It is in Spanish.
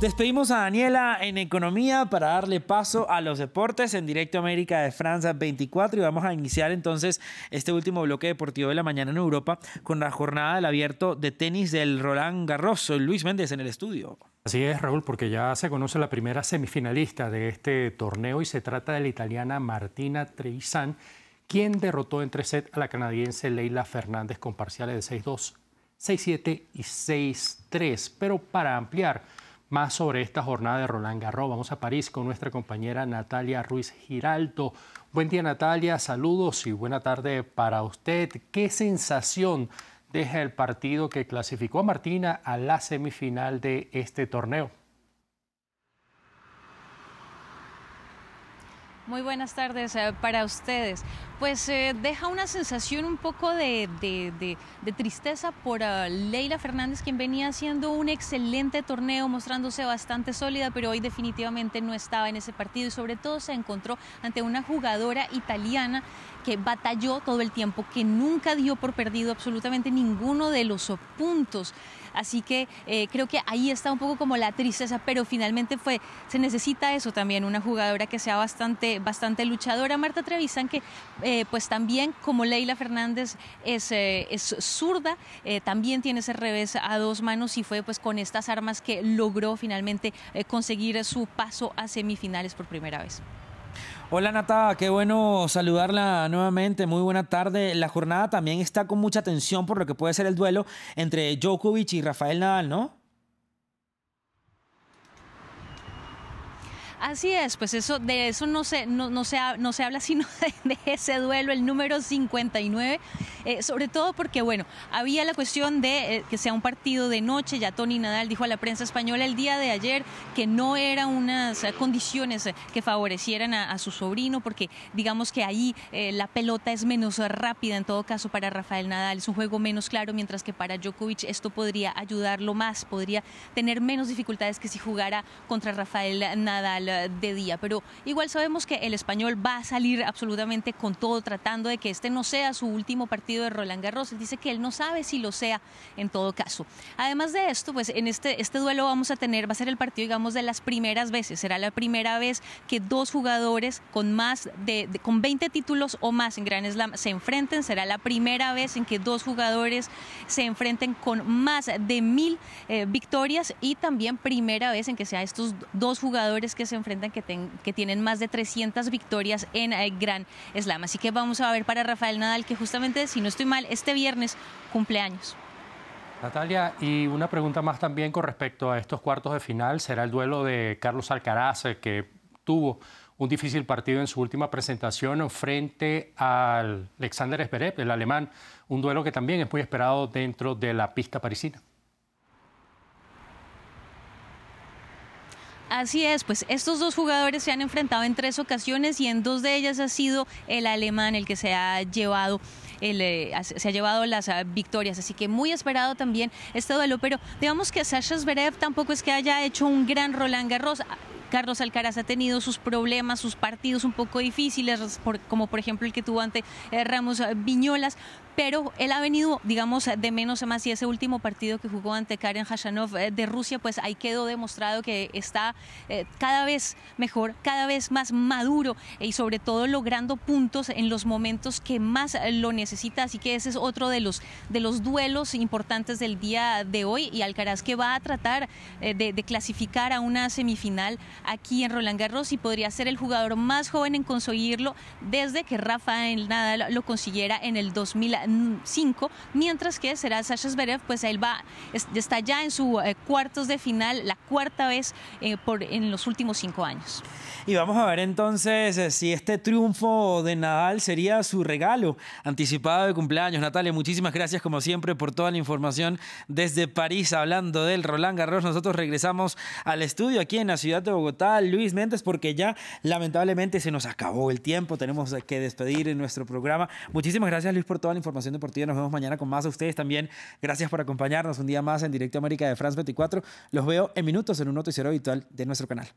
Despedimos a Daniela en economía para darle paso a los deportes en Directo América de Francia 24 y vamos a iniciar entonces este último bloque deportivo de la mañana en Europa con la jornada del abierto de tenis del Roland Garros. Luis Méndez en el estudio. Así es, Raúl, porque ya se conoce la primera semifinalista de este torneo y se trata de la italiana Martina Trevisan, quien derrotó en tres sets a la canadiense Leila Fernández con parciales de 6-2, 6-7 y 6-3. Pero para ampliar más sobre esta jornada de Roland Garros. Vamos a París con nuestra compañera Natalia Ruiz Giraldo. Buen día Natalia, saludos y buena tarde para usted. ¿Qué sensación deja el partido que clasificó a Martina a la semifinal de este torneo? Muy buenas tardes eh, para ustedes. Pues eh, deja una sensación un poco de, tristeza por ah, Leila Fernández, quien venía haciendo un excelente torneo, mostrándose bastante sólida, pero hoy definitivamente no estaba en ese partido y sobre todo se encontró ante una jugadora italiana que batalló todo el tiempo, que nunca dio por perdido absolutamente ninguno de los puntos. Así que eh, creo que ahí está un poco como la tristeza, pero finalmente fue, se necesita eso también, una jugadora que sea bastante, bastante luchadora. Marta Trevisan, que eh, pues también como Leila Fernández es, eh, es zurda, también tiene ese revés a dos manos y fue pues con estas armas que logró finalmente conseguir su paso a semifinales por primera vez. Hola Nata, qué bueno saludarla nuevamente, muy buena tarde. La jornada también está con mucha tensión por lo que puede ser el duelo entre Djokovic y Rafael Nadal, ¿no? Así es, pues eso de eso no se, no, no se habla sino de, ese duelo, el número 59, eh, sobre todo porque, bueno, había la cuestión de eh, que sea un partido de noche, ya Tony Nadal dijo a la prensa española el día de ayer que no eran unas eh, condiciones que favorecieran a, su sobrino, porque digamos que ahí la pelota es menos rápida en todo caso para Rafael Nadal, es un juego menos claro, mientras que para Djokovic esto podría ayudarlo más, podría tener menos dificultades que si jugara contra Rafael Nadal eh, de día. Pero igual sabemos que el español va a salir absolutamente con todo, tratando de que este no sea su último partido de Roland Garros. Él dice que él no sabe si lo sea en todo caso. Además de esto, pues en este, este duelo vamos a tener, va a ser el partido, digamos, de las primeras veces. Será la primera vez que dos jugadores con más de, con 20 títulos o más en Grand Slam se enfrenten. Será la primera vez en que dos jugadores se enfrenten con más de mil eh, victorias y también primera vez en que sea estos dos jugadores que se enfrentan que, tienen más de 300 victorias en el eh, Gran Slam. Así que vamos a ver para Rafael Nadal, que justamente, si no estoy mal, este viernes cumple años. Natalia, y una pregunta más también con respecto a estos cuartos de final. Será el duelo de Carlos Alcaraz, eh, que tuvo un difícil partido en su última presentación frente al Alexander Zverev, el alemán, un duelo que también es muy esperado dentro de la pista parisina. Así es, pues estos dos jugadores se han enfrentado en tres ocasiones y en dos de ellas ha sido el alemán el que se ha llevado el, eh, se ha llevado las ah, victorias. Así que muy esperado también este duelo. Pero digamos que Sasha Zverev tampoco es que haya hecho un gran Roland Garros. Carlos Alcaraz ha tenido sus problemas, sus partidos un poco difíciles, como por ejemplo el que tuvo ante eh, Ramos eh, Viñolas, pero él ha venido, digamos, de menos a más y ese último partido que jugó ante Karen Hashanov eh, de Rusia, pues ahí quedó demostrado que está cada vez mejor, cada vez más maduro y sobre todo logrando puntos en los momentos que más lo necesita, así que ese es otro de los, de los duelos importantes del día de hoy y Alcaraz que va a tratar de clasificar a una semifinal aquí en Roland Garros y podría ser el jugador más joven en conseguirlo desde que Rafael Nadal lo consiguiera en el 2005, mientras que será Sasha Zverev, pues él va, está ya en su eh, cuartos de final, la cuarta vez eh, por, en los últimos cinco años. Y vamos a ver entonces eh, si este triunfo de Nadal sería su regalo anticipado de cumpleaños. Natalia, muchísimas gracias como siempre por toda la información desde París hablando del Roland Garros. Nosotros regresamos al estudio aquí en la ciudad de Bogotá Luis Méndez, porque ya lamentablemente se nos acabó el tiempo. Tenemos que despedir en nuestro programa. Muchísimas gracias, Luis, por toda la información deportiva. Nos vemos mañana con más. de ustedes también, gracias por acompañarnos un día más en Directo América de France 24. Los veo en minutos en un noticiero habitual de nuestro canal.